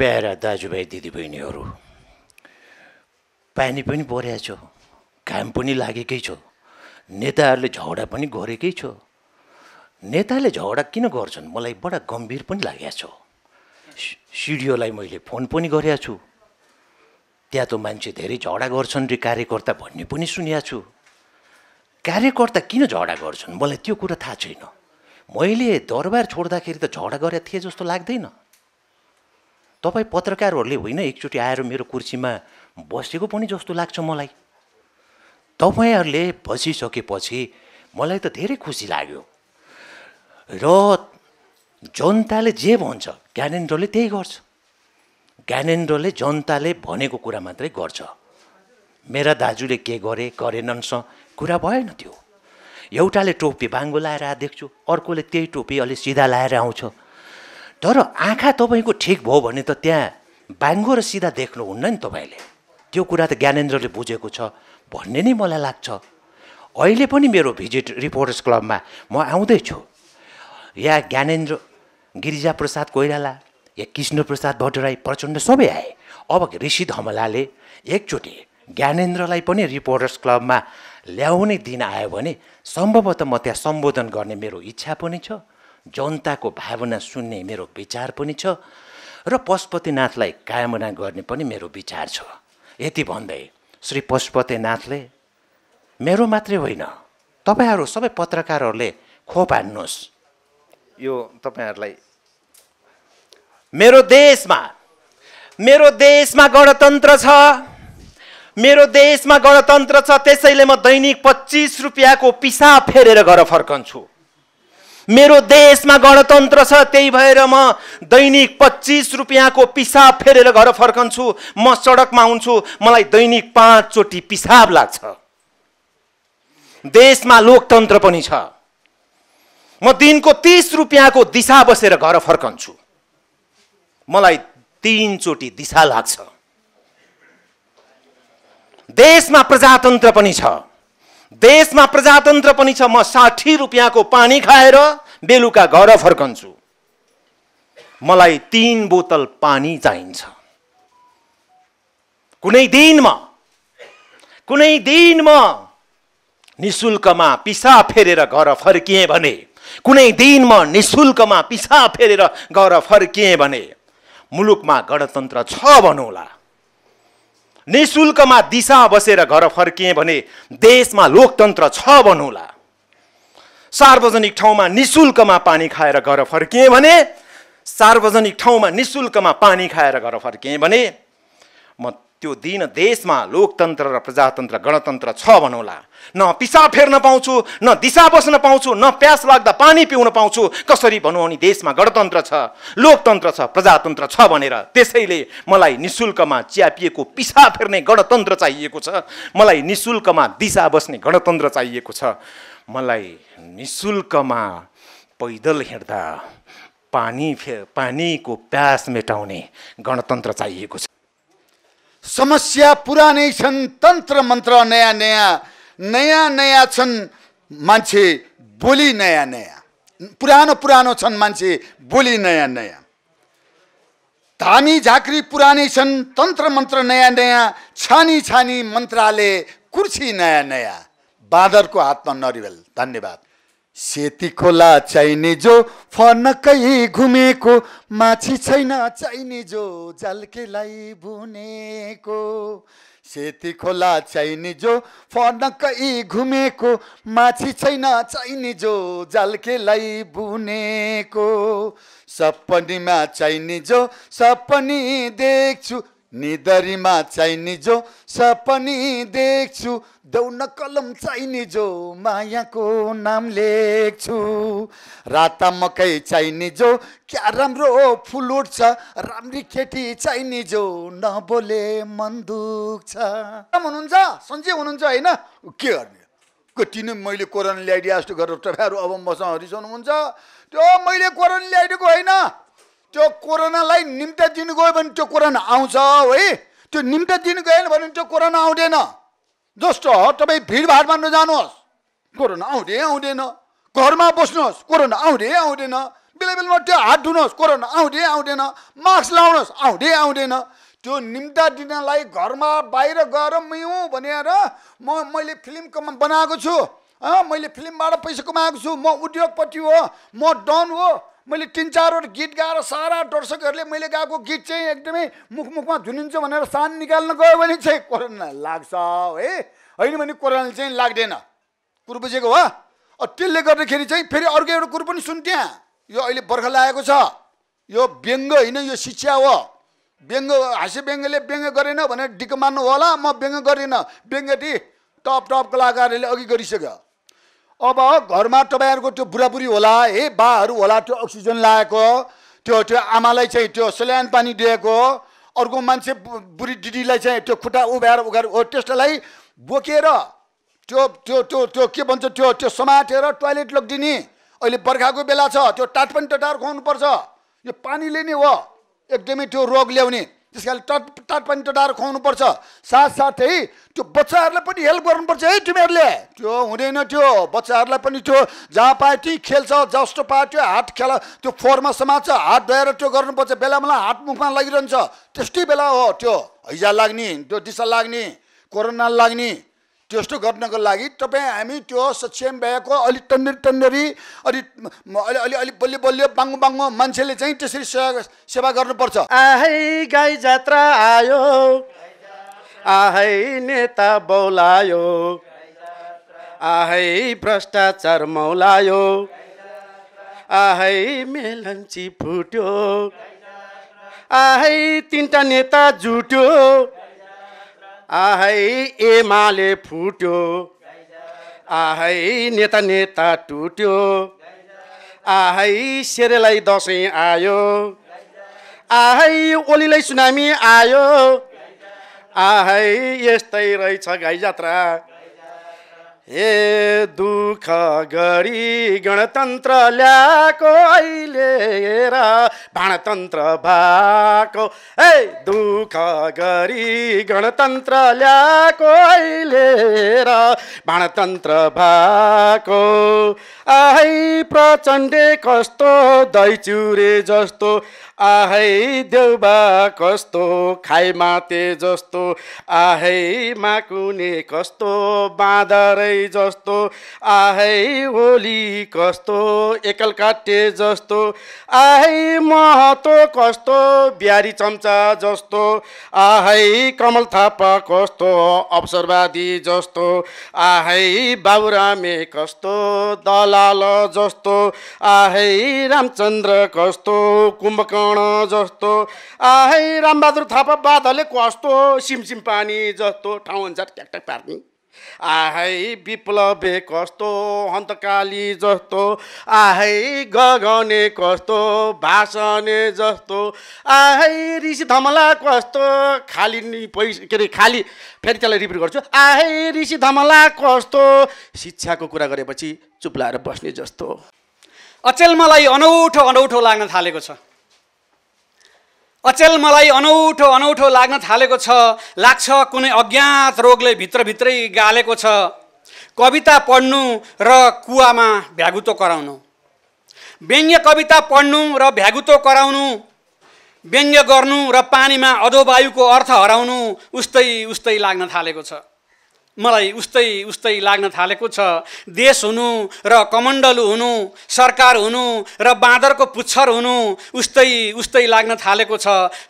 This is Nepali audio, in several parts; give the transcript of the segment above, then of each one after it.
प्यारा दाजुभाइ दिदीबहिनीहरू पानी पनि परेको छ घाम पनि लागेकै छ नेताहरूले झगडा पनि गरेकै छ नेताले झगडा किन गर्छन् मलाई बडा गम्भीर पनि लागेको छ सिडिओलाई मैले फोन पनि गरेको छु त्यहाँ त मान्छे धेरै झगडा गर्छन् रे कार्यकर्ता भन्ने पनि सुनेको छु कार्यकर्ता किन झगडा गर्छन् मलाई त्यो कुरा थाहा छैन मैले दरबार छोड्दाखेरि त झगडा गरेको थिएँ जस्तो लाग्दैन तपाईँ पत्रकारहरूले होइन एकचोटि आएर मेरो कुर्सीमा बसेको पनि जस्तो लाग्छ मलाई तपाईँहरूले बसिसकेपछि मलाई त धेरै खुसी लाग्यो र जनताले जे भन्छ ज्ञानेन्द्रले त्यही गर्छ ज्ञानेन्द्रले जनताले भनेको कुरा मात्रै गर्छ मेरा दाजुले के गरे गरेनन्स कुरा भएन त्यो एउटाले टोपी बाङ्गो लाएर आएको देख्छु अर्कोले त्यही टोपी अलि सिधा लाएर आउँछ तर आँखा तपाईँको ठिक भयो भने त त्यहाँ बाङ्गो र सिधा देख्नुहुन्न नि तपाईँले त्यो कुरा त ज्ञानेन्द्रले बुझेको छ भन्ने नै मलाई लाग्छ अहिले पनि मेरो भिजिट रिपोर्टर्स क्लबमा म आउँदैछु या ज्ञानेन्द्र गिरिजाप्रसाद कोइराला या कृष्णप्रसाद भट्टराई प्रचण्ड सबै आए अब ऋषि धमलाले एकचोटि ज्ञानेन्द्रलाई पनि रिपोर्टर्स क्लबमा ल्याउने दिन आयो भने सम्भवतः म त्यहाँ सम्बोधन गर्ने मेरो इच्छा पनि छ जनताको भावना सुन्ने मेरो विचार पनि छ र पशुपतिनाथलाई कामना गर्ने पनि मेरो विचार छ यति भन्दै श्री पशुपतिनाथले मेरो मात्रै होइन तपाईँहरू सबै पत्रकारहरूले खोप हान्नुहोस् यो तपाईँहरूलाई मेरो देशमा मेरो देशमा गणतन्त्र छ मेरो देशमा गणतन्त्र छ त्यसैले म दैनिक पच्चिस रुपियाँको पिसाब फेरेर घर फर्कन्छु मेरो देशमा गणतन्त्र छ त्यही भएर म दैनिक पच्चिस रुपियाँको पिसाब फेरेर घर फर्कन्छु म सडकमा हुन्छु मलाई दैनिक पाँचचोटि पिसाब लाग्छ देशमा लोकतन्त्र पनि छ म दिनको तिस रुपियाँको दिशा बसेर घर फर्कन्छु मलाई तिनचोटि दिशा लाग्छ देशमा प्रजातन्त्र पनि छ देशमा प्रजातन्त्र पनि छ म साठी रुपियाँको पानी खाएर बेलुका घर फर्कन्छु मलाई तिन बोतल पानी चाहिन्छ कुनै दिनमा कुनै दिनमा निशुल्कमा पिसा फेरेर घर फर्किएँ भने कुनै दिनमा निशुल्कमा पिसा फेरेर घर फर्किएँ भने मुलुकमा गणतन्त्र छ भनौँला निशुल्कमा दिशा बसेर घर फर्किएँ भने देशमा लोकतन्त्र छ भनौँला सार्वजनिक ठाउँमा निशुल्कमा पानी खाएर घर फर्किएँ भने सार्वजनिक ठाउँमा निशुल्कमा पानी खाएर घर फर्किएँ भने म त्यो दिन देशमा लोकतन्त्र र प्रजातन्त्र गणतन्त्र छ भनौँला न पिसा फेर्न पाउँछु न दिशा बस्न पाउँछु न प्यास लाग्दा पानी पिउन पाउँछु कसरी भनौँ अनि देशमा गणतन्त्र छ लोकतन्त्र छ प्रजातन्त्र छ भनेर त्यसैले मलाई निशुल्कमा च्यापिएको पिसा फेर्ने गणतन्त्र चाहिएको छ मलाई निशुल्कमा दिशा बस्ने गणतन्त्र चाहिएको छ मलाई निशुल्कमा पैदल हिँड्दा पानी फे पानीको प्यास मेटाउने गणतन्त्र चाहिएको छ समस्या पुरानै छन् तन्त्र मन्त्र नयाँ नयाँ नयाँ नयाँ छन् मान्छे बोली नयाँ नयाँ पुरानो पुरानो छन् मान्छे बोली नयाँ नयाँ धामी झाँक्री पुरानै छन् तन्त्र मन्त्र नयाँ नयाँ छानी छानी मन्त्रालय कुर्सी नयाँ नयाँ बाँदरको हातमा नरिवेल धन्यवाद सेती खोला चाहिने जो फनकै घुमेको माछी छैन चाहिने जो झल्केलाई बुनेको सेती खोला चाहिने जो फनकै घुमेको माछी छैन चाहिने जो झल्केलाई बुनेको सपनीमा चाहिने जो सपनी देख्छु निदरीमा चाहिने जो सपनी देख्छु दौन कलम चाहिने जो मायाको नाम लेख्छु राता मकै चाहिने जो क्या राम्रो फुल उठ्छ राम्री केटी चाहिने जो नबोले मन दुख्छ हुनुहुन्छ सन्चै हुनुहुन्छ होइन के गर्ने कति नै मैले कोरोना ल्याइदिए जस्तो गरेर तपाईँहरू अब मसँग हरिसाउनुहुन्छ त्यो मैले कोरोना ल्याइदिएको होइन त्यो कोरोनालाई निम्ता दिनु गयो भने त्यो कोरोना आउँछ है त्यो निम्ता दिनु गएन भने त्यो कोरोना आउँदैन जस्तो तपाईँ भिडभाडमा नजानुहोस् कोरोना आउँदै आउँदैन घरमा बस्नुहोस् कोरोना आउँदै आउँदैन बेला बेलामा त्यो हात धुनुहोस् कोरोना आउँदै आउँदैन मास्क लाउनुहोस् आउँदै आउँदैन त्यो निम्ता दिनलाई घरमा बाहिर गएर मयौँ भनेर म मैले फिल्म कमा बनाएको छु मैले फिल्मबाट पैसा कमाएको छु म उद्योगपति हो म डन हो मैले तिन चारवटा गीत गाएर सारा दर्शकहरूले मैले गाएको गीत चाहिँ एकदमै मुख मुखमा झुनिन्छ भनेर सान निकाल्न गयो भने चाहिँ कोरोना लाग्छ है होइन भने कोरोना चाहिँ लाग्दैन कुरो बुझेको हो त्यसले गर्दाखेरि चाहिँ फेरि अर्को एउटा कुरो पनि सुन्थ्यो यो अहिले बर्खा लागेको छ यो व्यङ्ग होइन यो शिक्षा हो व्यङ्ग हाँस्य व्यङ्गले व्यङ्ग गरेन भनेर डिक मान्नु होला म व्यङ्ग व्यङ्ग दि टप टप कलाकारहरूले अघि गरिसक्यो अब घरमा तपाईँहरूको त्यो बुढाबुढी होला हे बाहरू होला त्यो अक्सिजन लगाएको त्यो त्यो आमालाई चाहिँ त्यो सल्यान पानी दिएको अर्को मान्छे बुढी दिदीलाई चाहिँ त्यो खुट्टा उभ्याएर उघाएर हो त्यस्तोलाई बोकेर त्यो त्यो त्यो त्यो के भन्छ त्यो त्यो समातेर टोइलेट लगिदिने अहिले बर्खाको बेला छ त्यो टाट पनि टटार खुवाउनुपर्छ यो पानीले नै हो एकदमै त्यो रोग ल्याउने त्यस कारण तट तट पानी टटाएर पर्छ साथसाथै त्यो बच्चाहरूलाई पनि हेल्प गर्नुपर्छ है तिमीहरूले त्यो हुँदैन त्यो बच्चाहरूलाई पनि त्यो जहाँ पायो त्यहीँ खेल्छ जस्तो पायो त्यो हात खेला त्यो फोहोरमा समात्छ हात धोएर त्यो गर्नुपर्छ बेला बेला हात मुखमा लागिरहन्छ त्यस्तै बेला हो त्यो हैजा लाग्ने त्यो दिसा लाग्ने कोरोना लाग्ने त्यस्तो गर्नको लागि तपाईँ हामी त्यो सक्षम भएको अलिक टन्डरी टन्डरी अलिक अलि अलि अलिक बलियो बलियो बाङ्गो बाङ्गो मान्छेले चाहिँ त्यसरी सेवा सेवा गर्नुपर्छ आहै गाई जात्रा आयो आहै नेता बौलायो आहै भ्रष्टाचार मौलायो आहै मेलन्ची फुट्यो आहै तिनवटा नेता जुट्यो आहै एमाले फुट्यो आहै नेता नेता टुट्यो आहै सेरेलाई दसैँ आयो आहै ओलीलाई सुनामी आयो आहै यस्तै रहेछ गाई जात्रा ए दुःख गरी गणतन्त्र ल्याएको अहिले भाणतन्त्र भएको ए दुःख गरी गणतन्त्र ल्याएको लिएर भाणतन्त्र भएको आहै प्रचण्डे कस्तो दैचुरे जस्तो आहै देउबा कस्तो खाइमाते जस्तो आहै माकुने कस्तो बाँदरै जस्तो आहै ओली कस्तो एकलकाटे जस्तो आहै म महतो कस्तो बिहारी चम्चा जस्तो आहै कमल थापा कस्तो अवसरवादी जस्तो आहै बाबुरामे कस्तो दलाल जस्तो आहै रामचन्द्र कस्तो कुम्भकर्ण जस्तो आहै रामबहादुर थापा बादले कस्तो सिमसिम पानी जस्तो ठाउँ अनुसार ट्याक पार्ने आहै विप्लवे कस्तो अन्तकाली जस्तो आहै गगने कस्तो भाषणे जस्तो आहै ऋषि धमला कस्तो खाली नि पैसा के अरे खाली फेरि त्यसलाई रिपिट गर्छु आहै ऋषि धमला कस्तो शिक्षाको कुरा गरेपछि चुप्लाएर बस्ने जस्तो अचेल मलाई अनौठो अनौठो लाग्न थालेको छ अचेल मलाई अनौठो अनौठो लाग्न थालेको छ लाग्छ कुनै अज्ञात रोगले भित्रभित्रै गालेको छ कविता पढ्नु र कुवामा भ्यागुतो कराउनु व्यङ्ग्य कविता पढ्नु र भ्यागुतो कराउनु व्यङ्ग्य गर्नु र पानीमा अधोवायुको अर्थ हराउनु उस्तै उस्तै लाग्न थालेको छ मलाई उस्तै उस्तै लाग्न थालेको छ देश हुनु र कमण्डलु हुनु सरकार हुनु र बाँदरको पुच्छर हुनु उस्तै उस्तै लाग्न थालेको छ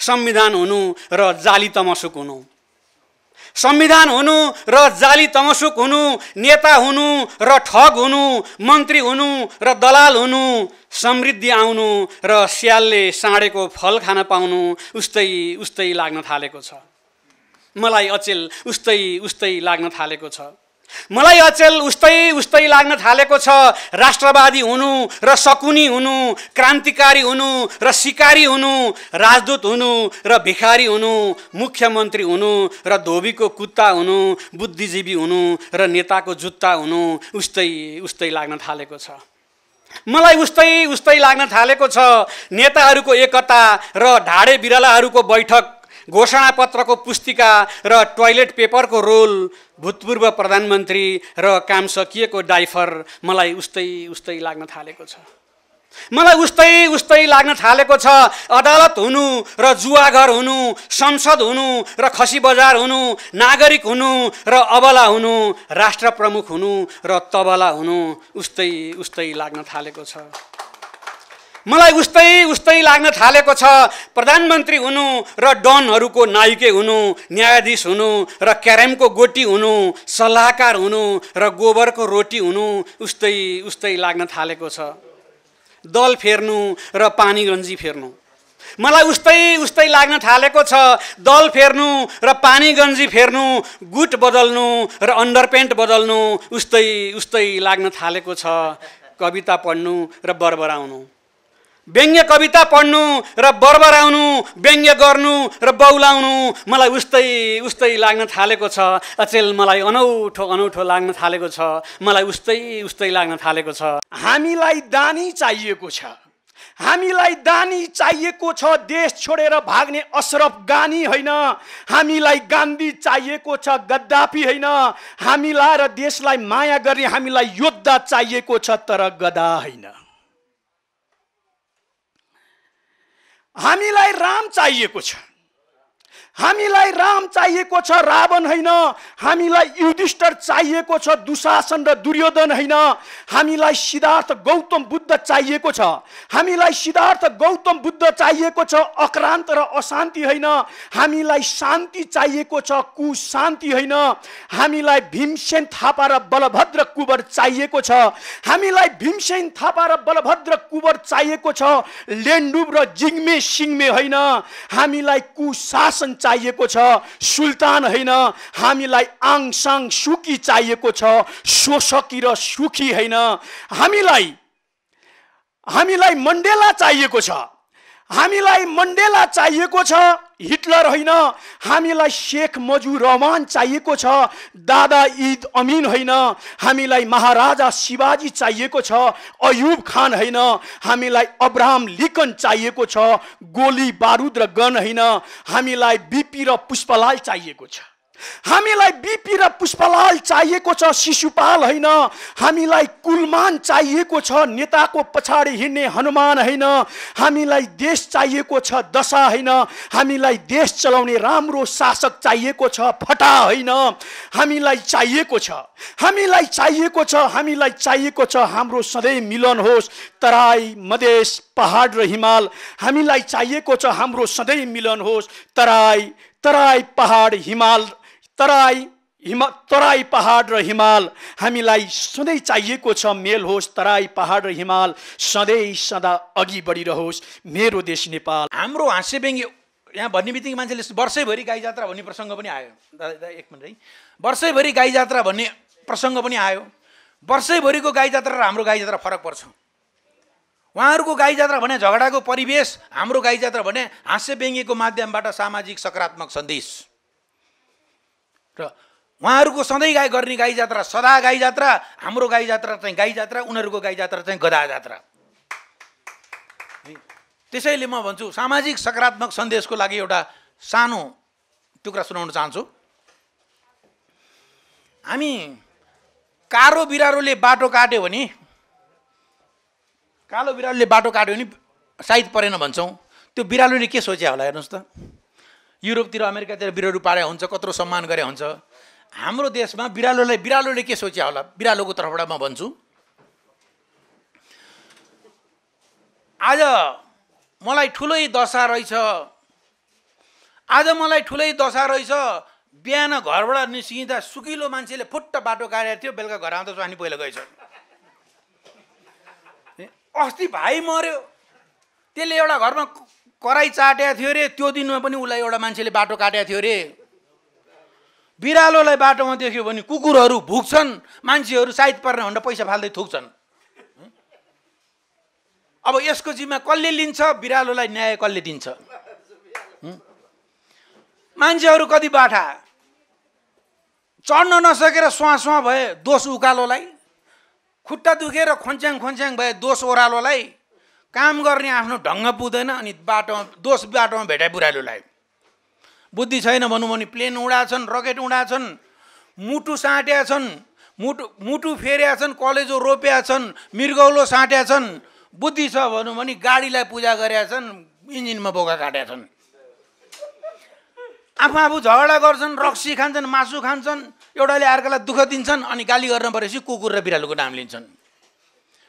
संविधान हुनु र जाली तमसुक हुनु संविधान हुनु र जाली तमसुक हुनु नेता हुनु र ठग हुनु मन्त्री हुनु र दलाल हुनु समृद्धि आउनु र स्यालले साँडेको फल खान पाउनु उस्तै उस्तै लाग्न थालेको छ मलाई अचेल उस्तै उस्तै लाग्न थालेको छ मलाई अचेल उस्तै उस्तै लाग्न थालेको छ राष्ट्रवादी हुनु र सकुनी हुनु क्रान्तिकारी हुनु र सिकारी हुनु राजदूत हुनु र भिखारी हुनु मुख्यमन्त्री हुनु र धोबीको कुत्ता हुनु बुद्धिजीवी हुनु र नेताको जुत्ता हुनु उस्तै उस्तै लाग्न थालेको छ मलाई उस्तै उस्तै लाग्न थालेको छ नेताहरूको एकता र ढाडे बिरालाहरूको बैठक घोषणापत्रको पुस्तिका र टोयलेट पेपरको रोल भूतपूर्व प्रधानमन्त्री र काम सकिएको डाइफर मलाई उस्तै उस्तै लाग्न थालेको छ मलाई उस्तै उस्तै लाग्न थालेको छ अदालत हुनु र जुवाघर हुनु संसद हुनु र खसी बजार हुनु नागरिक हुनु र अबला हुनु राष्ट्र प्रमुख हुनु र तबला हुनु उस्तै उस्तै लाग्न थालेको छ मलाई उस्तै उस्तै लाग्न थालेको छ प्रधानमन्त्री हुनु र डनहरूको नायिके हुनु न्यायाधीश हुनु र क्यारेमको गोटी हुनु सल्लाहकार हुनु र गोबरको रोटी हुनु उस्तै उस्तै लाग्न थालेको छ दल फेर्नु र पानी गन्जी फेर्नु मलाई उस्तै उस्तै लाग्न थालेको छ दल फेर्नु र पानी गन्जी फेर्नु गुट बदल्नु र अन्डर पेन्ट बदल्नु उस्तै उस्तै लाग्न थालेको छ कविता पढ्नु र बरबराउनु व्यङ्ग्य कविता पढ्नु र बरबराउनु व्यङ्ग्य गर्नु र बौलाउनु मलाई उस्तै उस्तै लाग्न थालेको छ अचेल मलाई अनौठो अनौठो लाग्न थालेको छ मलाई उस्तै उस्तै लाग्न थालेको छ हामीलाई दानी चाहिएको छ हामीलाई दानी चाहिएको छ देश छोडेर भाग्ने असरफ गानी होइन हामीलाई गान्धी चाहिएको छ गद्दापी होइन हामीलाई र देशलाई माया गर्ने हामीलाई योद्धा चाहिएको छ तर गदा होइन हामीलाई राम चाहिएको छ हामीलाई राम चाहिएको छ रावण होइन हामीलाई युधिष्ठर चाहिएको छ दुशासन र दुर्योधन होइन हामीलाई सिद्धार्थ गौतम बुद्ध चाहिएको छ हामीलाई सिद्धार्थ गौतम बुद्ध चाहिएको छ अक्रान्त र अशान्ति होइन हामीलाई शान्ति चाहिएको छ कुशान्ति होइन हामीलाई भीमसेन थापा र बलभद्र कुवर चाहिएको छ हामीलाई भीमसेन थापा र बलभद्र कुवर चाहिएको छ लेन्डुब र जिङ्मे सिङ्मे होइन हामीलाई कुशासन चाहिएको छ सुल्तान होइन हामीलाई आङसाङ सुकी चाहिएको छ शोषकी र सुखी होइन हामीलाई हामीलाई मण्डेला चाहिएको छ हामीलाई मण्डेला चाहिएको छ हिटलर होइन हामीलाई शेख मजु रहमान चाहिएको छ दादा ईद अमिन होइन हामीलाई महाराजा शिवाजी चाहिएको छ अयुब खान होइन हामीलाई अब्राहम लिकन चाहिएको छ गोली बारुद र गन होइन हामीलाई बिपी र पुष्पलाल चाहिएको छ हामीलाई बिपी र पुष्पलाल चाहिएको छ शिशुपाल होइन हामीलाई कुलमान चाहिएको छ नेताको पछाडि हिँड्ने हनुमान होइन हामीलाई देश चाहिएको छ दशा होइन हामीलाई देश चलाउने राम्रो शासक चाहिएको छ फटा होइन हामीलाई चाहिएको छ हामीलाई चाहिएको छ हामीलाई चाहिएको छ हाम्रो सधैँ मिलन होस् तराई मधेस पहाड र हिमाल हामीलाई चाहिएको छ हाम्रो सधैँ मिलन होस् तराई तराई पहाड हिमाल तराई हिमा तराई पहाड र हिमाल हामीलाई सधैँ चाहिएको छ मेल होस् तराई पहाड र हिमाल सधैँ सदा अघि बढिरहोस् मेरो देश नेपाल हाम्रो हाँसे बेङ्गी यहाँ भन्ने बित्तिकै मान्छेले वर्षैभरि गाई जात्रा भन्ने प्रसङ्ग पनि आयो दादा एक मिनट है वर्षैभरि गाई जात्रा भन्ने प्रसङ्ग पनि आयो वर्षैभरिको गाई जात्रा र हाम्रो गाई जात्रा फरक पर्छ उहाँहरूको गाई जात्रा भने झगडाको परिवेश हाम्रो गाई जात्रा भने हाँसे बेङ्गीको माध्यमबाट सामाजिक सकारात्मक सन्देश र उहाँहरूको सधैँ गाई गर्ने गाई जात्रा सदा गाई जात्रा हाम्रो गाई जात्रा चाहिँ गाई जात्रा उनीहरूको गाई जात्रा चाहिँ गदा जात्रा त्यसैले म भन्छु सामाजिक सकारात्मक सन्देशको लागि एउटा सानो टुक्रा सुनाउन चाहन्छु हामी कालो बिरालोले बाटो काट्यो भने कालो बिरालोले बाटो काट्यो भने सायद परेन भन्छौँ त्यो बिरालोले के सोचे होला हेर्नुहोस् त युरोपतिर अमेरिकातिर बिरालो पारे हुन्छ कत्रो सम्मान गरे हुन्छ हाम्रो देशमा बिरालोलाई बिरालोले के सोचे होला बिरालोको तर्फबाट म भन्छु आज मलाई ठुलै दशा रहेछ आज मलाई ठुलै दशा रहेछ बिहान घरबाट निस्किँदा सुकिलो मान्छेले फुट्ट बाटो काटेको थियो बेलुका घर आउँदा चाहिँ पहिला गएछ अस्ति भाइ मऱ्यो त्यसले एउटा घरमा कराई चाटेको थियो अरे त्यो दिनमा पनि उसलाई एउटा मान्छेले बाटो काटेको थियो अरे बिरालोलाई बाटोमा देख्यो भने कुकुरहरू भुक्छन् मान्छेहरू साइत पर्ने भनेर पैसा फाल्दै थुक्छन् अब यसको जिम्मा कसले लिन्छ बिरालोलाई न्याय कसले दिन्छ मान्छेहरू कति बाठा चढ्न नसकेर सुहाँ सुहाँ भए दोष उकालोलाई खुट्टा दुखेर खोन्च्याङ खोन्च्याङ भए दोष ओह्रालोलाई काम गर्ने आफ्नो ढङ्ग पुग्दैन अनि बाटोमा दोष बाटोमा भेटाए बुढालुलाई बुद्धि छैन भनौँ भने प्लेन उडाछन् रकेट उडाछन् मुटु साट्या छन् मुटु मुटु फेर्या छन् कलेजो रोप्या छन् मृगौलो साट्या छन् बुद्धि छ भनौँ भने गाडीलाई पूजा गरेका छन् इन्जिनमा बोका काट्या छन् आफू आफू झगडा गर्छन् रक्सी खान्छन् मासु खान्छन् एउटाले अर्कालाई दुःख दिन्छन् अनि गाली गर्न परेपछि कुकुर र बिरालोको नाम लिन्छन्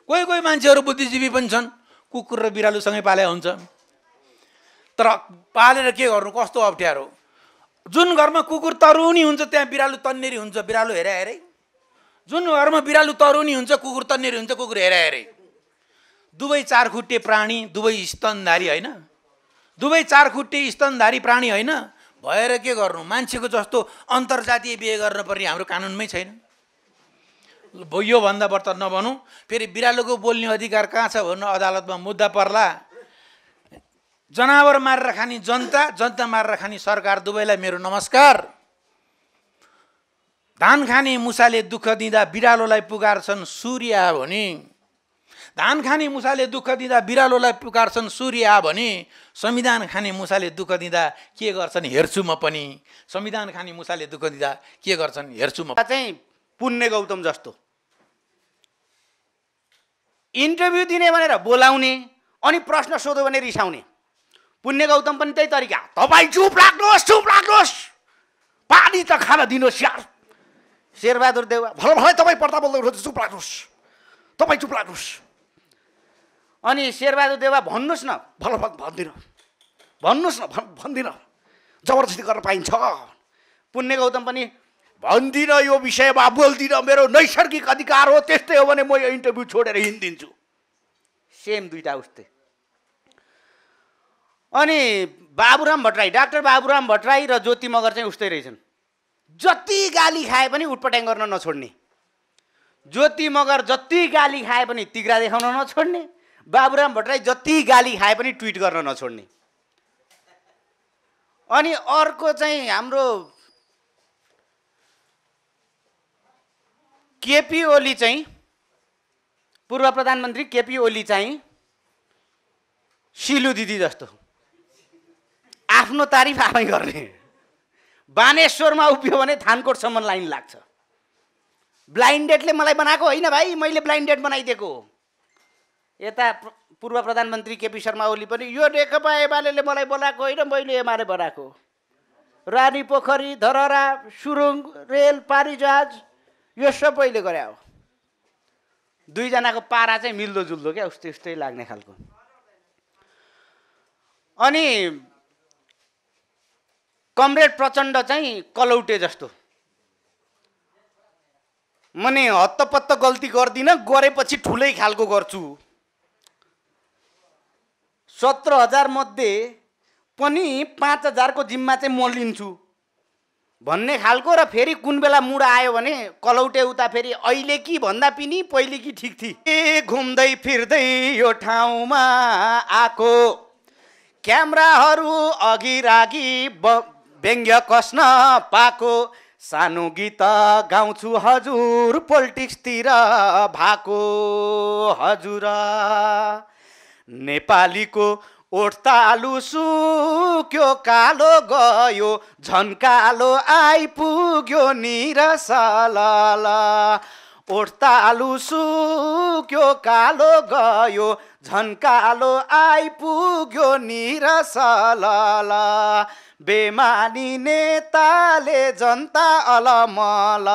कोही कोही मान्छेहरू बुद्धिजीवी पनि छन् कुकुर र बिरालोसँगै पाले हुन्छ तर पालेर के गर्नु कस्तो अप्ठ्यारो जुन घरमा कुकुर तरुनी हुन्छ त्यहाँ बिरालो तन्नेरी हुन्छ बिरालो हेरे हेरे जुन घरमा बिरालो तरुनी हुन्छ कुकुर तन्नेरी हुन्छ कुकुर हेरे हेरे दुवै चारखुट्टे प्राणी दुवै स्तनधारी होइन दुवै चारखुट्टे स्तनधारी प्राणी होइन भएर के गर्नु मान्छेको जस्तो अन्तर्जातीय बिहे गर्नुपर्ने हाम्रो कानुनमै छैन भन्दा व्रत नभनौँ फेरि बिरालोको बोल्ने अधिकार कहाँ छ भन्नु अदालतमा मुद्दा पर्ला जनावर मारेर खाने जनता जनता मारेर खाने सरकार दुवैलाई मेरो नमस्कार धान खाने मुसाले दुःख दिँदा बिरालोलाई पुगार्छन् सूर्य भने धान खाने मुसाले दुःख दिँदा बिरालोलाई पुकार्छन् सूर्य भने संविधान खाने मुसाले दुःख दिँदा के गर्छन् हेर्छु म पनि संविधान खाने मुसाले दुःख दिँदा के गर्छन् हेर्छु म चाहिँ पुण्य गौतम जस्तो इन्टरभ्यू दिने भनेर बोलाउने अनि प्रश्न सोध्यो भने रिसाउने पुण्य गौतम पनि त्यही तरिका तपाईँ चुप लाग्नुहोस् चुप लाग्नुहोस् पानी त खान दिनुहोस् यार शेरबहादुर देवा भल भलै तपाईँ पर्दा बोल्दै चुप लाग्नुहोस् तपाईँ चुप लाग्नुहोस् अनि शेरबहादुर देवा भन्नुहोस् न भल भल भन्दिनँ भन्नुहोस् न भन् भन्दिनँ जबरजस्ती गर्न पाइन्छ पुण्य गौतम पनि भन्दिनँ यो विषयमा बोल्दिनँ मेरो नैसर्गिक अधिकार हो त्यस्तै हो भने म यो इन्टरभ्यू छोडेर हिँडिदिन्छु सेम दुइटा उस्तै अनि बाबुराम भट्टराई डाक्टर बाबुराम भट्टराई र ज्योति मगर चाहिँ उस्तै रहेछन् जति गाली खाए पनि उटपट्याङ गर्न नछोड्ने ज्योति मगर जति गाली खाए पनि तिग्रा देखाउन नछोड्ने बाबुराम भट्टराई जति गाली खाए पनि ट्विट गर्न नछोड्ने अनि अर्को चाहिँ हाम्रो केपी ओली चाहिँ पूर्व प्रधानमन्त्री केपी ओली चाहिँ सिलु दिदी जस्तो आफ्नो तारिफ आफै गर्ने बानेश्वरमा उभियो भने थानकोटसम्म लाइन लाग्छ ब्लाइन्डेडले मलाई बनाएको होइन भाइ मैले ब्लाइन्डेड बनाइदिएको हो यता पूर्व प्रधानमन्त्री केपी शर्मा ओली पनि यो नेकपा एमाले मलाई बोलाएको होइन मैले एमाले बनाएको रानी पोखरी धरहरा सुरुङ रेल पारी जहाज यो सबैले गरे हो दुईजनाको पारा चाहिँ मिल्दो जुल्दो क्या उस्तै उस्तै लाग्ने खालको अनि कमरेड प्रचण्ड चाहिँ कलौटे जस्तो मैले हत्तपत्त गल्ती गर्दिनँ गरेपछि ठुलै खालको गर्छु सत्र हजारमध्ये पनि पाँच हजारको जिम्मा चाहिँ म लिन्छु भन्ने खालको र फेरि कुन बेला मुड आयो भने कलौटे उता फेरि अहिले कि भन्दा पनि पहिले कि ठिक थिए ए घुम्दै फिर्दै यो ठाउँमा आएको क्यामराहरू अघि रागी व्यङ्ग्य कस्न पाएको सानो गीत गाउँछु हजुर पोलिटिक्सतिर भएको हजुर नेपालीको ओठतालु सुक्यो कालो गयो झन्कालो आइपुग्यो निरसल ओठतालु सुक्यो कालो गयो झन्कालो आइपुग्यो निरसल बेमानी नेताले जनता अलमल